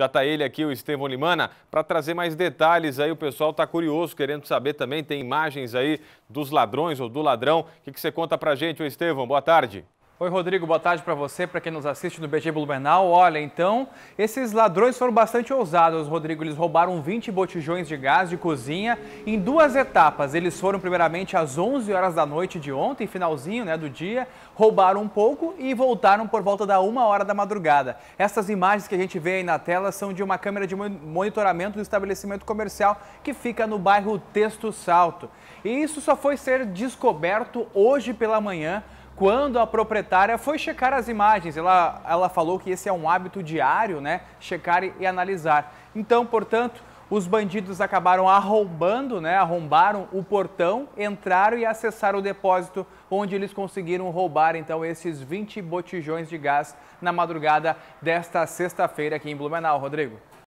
Já está ele aqui, o Estevão Limana, para trazer mais detalhes aí. O pessoal está curioso, querendo saber também. Tem imagens aí dos ladrões ou do ladrão. O que, que você conta para gente, Estevão? Boa tarde. Oi, Rodrigo, boa tarde para você, para quem nos assiste no BG Blumenau. Olha, então, esses ladrões foram bastante ousados, Rodrigo. Eles roubaram 20 botijões de gás de cozinha em duas etapas. Eles foram primeiramente às 11 horas da noite de ontem, finalzinho né, do dia, roubaram um pouco e voltaram por volta da 1 hora da madrugada. Essas imagens que a gente vê aí na tela são de uma câmera de monitoramento do estabelecimento comercial que fica no bairro Texto Salto. E isso só foi ser descoberto hoje pela manhã quando a proprietária foi checar as imagens. Ela, ela falou que esse é um hábito diário, né? Checar e, e analisar. Então, portanto, os bandidos acabaram arrombando, né? Arrombaram o portão, entraram e acessaram o depósito onde eles conseguiram roubar então esses 20 botijões de gás na madrugada desta sexta-feira aqui em Blumenau, Rodrigo.